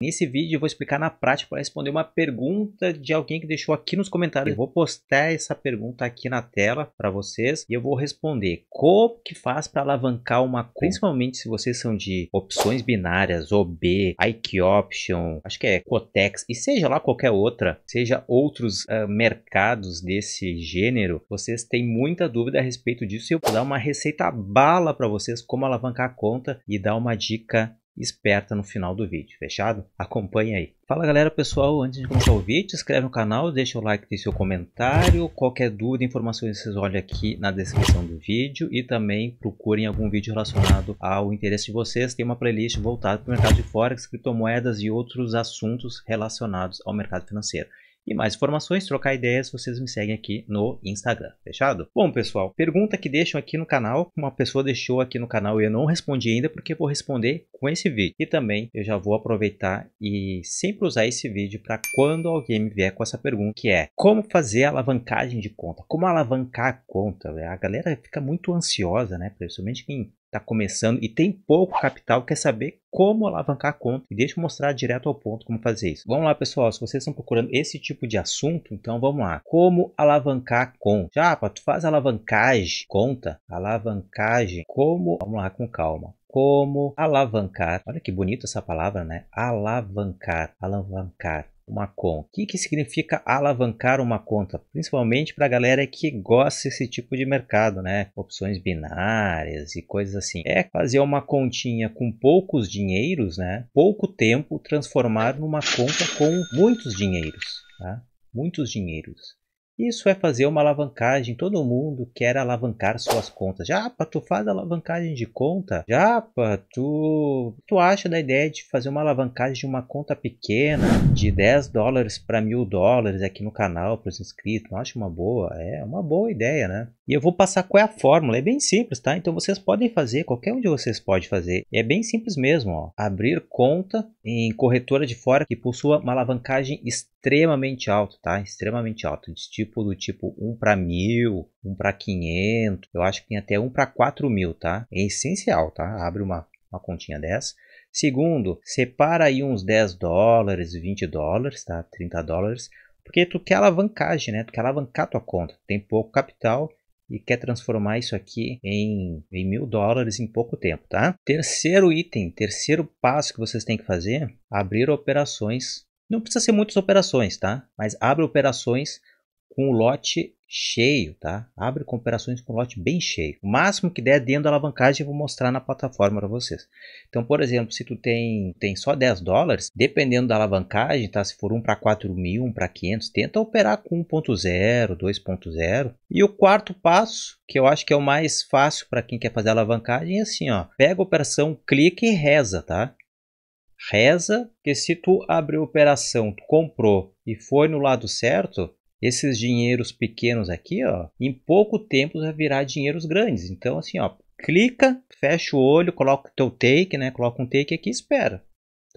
Nesse vídeo eu vou explicar na prática para responder uma pergunta de alguém que deixou aqui nos comentários. Eu vou postar essa pergunta aqui na tela para vocês e eu vou responder como que faz para alavancar uma conta? principalmente se vocês são de opções binárias, OB, IQ Option, acho que é Cotex e seja lá qualquer outra, seja outros uh, mercados desse gênero, vocês têm muita dúvida a respeito disso e eu vou dar uma receita bala para vocês como alavancar a conta e dar uma dica esperta no final do vídeo, fechado? Acompanhe aí. Fala galera, pessoal, antes de começar o vídeo, inscreve no canal, deixa o like, deixa seu comentário, qualquer dúvida, informações vocês olhem aqui na descrição do vídeo e também procurem algum vídeo relacionado ao interesse de vocês, tem uma playlist voltada para o mercado de Forex, criptomoedas e outros assuntos relacionados ao mercado financeiro e mais informações, trocar ideias, vocês me seguem aqui no Instagram, fechado? Bom, pessoal, pergunta que deixam aqui no canal, uma pessoa deixou aqui no canal e eu não respondi ainda porque vou responder com esse vídeo. E também eu já vou aproveitar e sempre usar esse vídeo para quando alguém me vier com essa pergunta, que é como fazer alavancagem de conta? Como alavancar a conta? A galera fica muito ansiosa, né? Principalmente quem está começando e tem pouco capital, quer saber como alavancar a conta. E deixa eu mostrar direto ao ponto como fazer isso. Vamos lá, pessoal. Se vocês estão procurando esse tipo de assunto, então vamos lá. Como alavancar conta? para tu faz alavancagem, conta, alavancagem. Como? Vamos lá com calma como alavancar. Olha que bonita essa palavra, né? Alavancar, alavancar uma conta. O que, que significa alavancar uma conta? Principalmente para a galera que gosta desse tipo de mercado, né? Opções binárias e coisas assim. É fazer uma continha com poucos dinheiros, né? Pouco tempo transformar numa conta com muitos dinheiros, tá? Muitos dinheiros. Isso é fazer uma alavancagem. Todo mundo quer alavancar suas contas. Japa, tu faz alavancagem de conta? Japa, tu, tu acha da ideia de fazer uma alavancagem de uma conta pequena de 10 dólares para mil dólares aqui no canal para os inscritos? Não acha uma boa? É uma boa ideia, né? E eu vou passar qual é a fórmula. É bem simples, tá? Então vocês podem fazer, qualquer um de vocês pode fazer. É bem simples mesmo, ó. Abrir conta em corretora de fora que possua uma alavancagem extremamente alto, tá? Extremamente alto. De tipo do tipo 1 para 1000, 1 para 500. Eu acho que tem até 1 para 4000, tá? É essencial, tá? Abre uma, uma continha dessa. Segundo, separa aí uns 10 dólares, 20 dólares, tá? 30 dólares. Porque tu quer alavancagem, né? Tu quer alavancar tua conta. Tem pouco capital e quer transformar isso aqui em, em mil dólares em pouco tempo, tá? Terceiro item, terceiro passo que vocês têm que fazer, abrir operações não precisa ser muitas operações, tá? Mas abre operações com o lote cheio, tá? Abre com operações com lote bem cheio. O máximo que der dentro da alavancagem eu vou mostrar na plataforma para vocês. Então, por exemplo, se tu tem, tem só 10 dólares, dependendo da alavancagem, tá? Se for 1 para 4 mil, 1 para 500, tenta operar com 1.0, 2.0. E o quarto passo, que eu acho que é o mais fácil para quem quer fazer alavancagem, é assim, ó. Pega a operação, clica e reza, tá? reza que se tu abriu operação, tu comprou e foi no lado certo, esses dinheiros pequenos aqui, ó, em pouco tempo vai virar dinheiros grandes. Então assim, ó, clica, fecha o olho, coloca o teu take, né? Coloca um take aqui e espera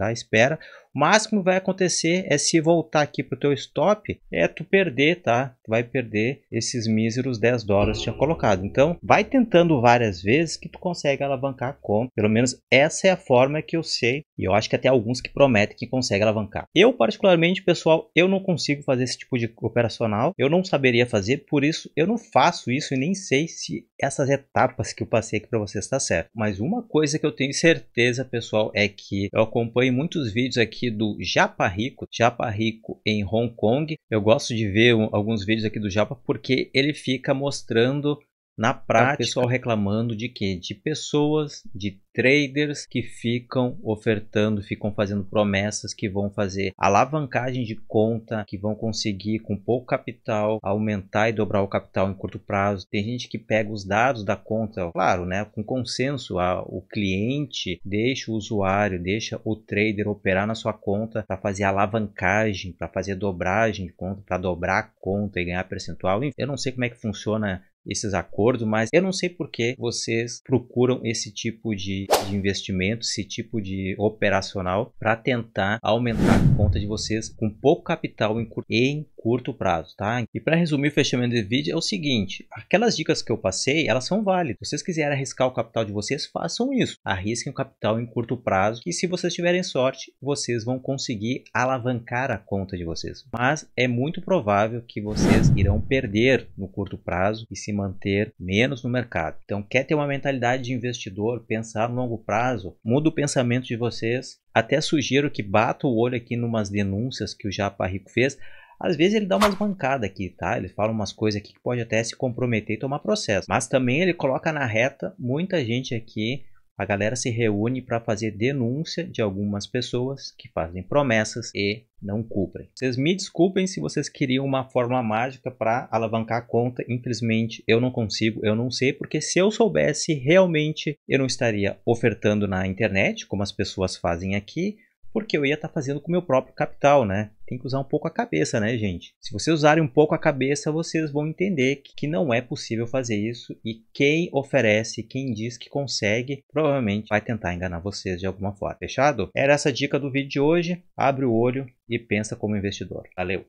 tá? Espera. O máximo que vai acontecer é se voltar aqui para o teu stop, é tu perder, tá? Tu vai perder esses míseros 10 dólares que tinha colocado. Então, vai tentando várias vezes que tu consegue alavancar com. Pelo menos essa é a forma que eu sei e eu acho que até alguns que prometem que consegue alavancar. Eu particularmente, pessoal, eu não consigo fazer esse tipo de operacional. Eu não saberia fazer, por isso eu não faço isso e nem sei se essas etapas que eu passei aqui para vocês está certo. Mas uma coisa que eu tenho certeza, pessoal, é que eu acompanho também muitos vídeos aqui do Japa Rico, Japa Rico em Hong Kong. Eu gosto de ver alguns vídeos aqui do Japa porque ele fica mostrando na tá, prática, o pessoal reclamando de quê? De pessoas, de traders que ficam ofertando, ficam fazendo promessas que vão fazer alavancagem de conta, que vão conseguir com pouco capital aumentar e dobrar o capital em curto prazo. Tem gente que pega os dados da conta, claro, né, com consenso, a, ah, o cliente deixa o usuário, deixa o trader operar na sua conta para fazer alavancagem, para fazer dobragem de conta, para dobrar a conta e ganhar percentual. Eu não sei como é que funciona esses acordos, mas eu não sei por que vocês procuram esse tipo de, de investimento, esse tipo de operacional para tentar aumentar a conta de vocês com pouco capital em, cur em curto prazo, tá? E para resumir o fechamento do vídeo é o seguinte, aquelas dicas que eu passei, elas são válidas. Se vocês quiserem arriscar o capital de vocês, façam isso. Arrisquem o capital em curto prazo e se vocês tiverem sorte, vocês vão conseguir alavancar a conta de vocês. Mas é muito provável que vocês irão perder no curto prazo e se se manter menos no mercado. Então, quer ter uma mentalidade de investidor, pensar no longo prazo, muda o pensamento de vocês. Até sugiro que bata o olho aqui numas denúncias que o Japa Rico fez. Às vezes ele dá umas bancadas aqui, tá? Ele fala umas coisas aqui que pode até se comprometer e tomar processo. Mas também ele coloca na reta muita gente aqui a galera se reúne para fazer denúncia de algumas pessoas que fazem promessas e não cumprem. Vocês me desculpem se vocês queriam uma fórmula mágica para alavancar a conta, infelizmente eu não consigo, eu não sei, porque se eu soubesse realmente eu não estaria ofertando na internet, como as pessoas fazem aqui, porque eu ia estar tá fazendo com o meu próprio capital, né? Tem que usar um pouco a cabeça, né, gente? Se vocês usarem um pouco a cabeça, vocês vão entender que, que não é possível fazer isso e quem oferece, quem diz que consegue, provavelmente vai tentar enganar vocês de alguma forma. Fechado? Era essa dica do vídeo de hoje. Abre o olho e pensa como investidor. Valeu!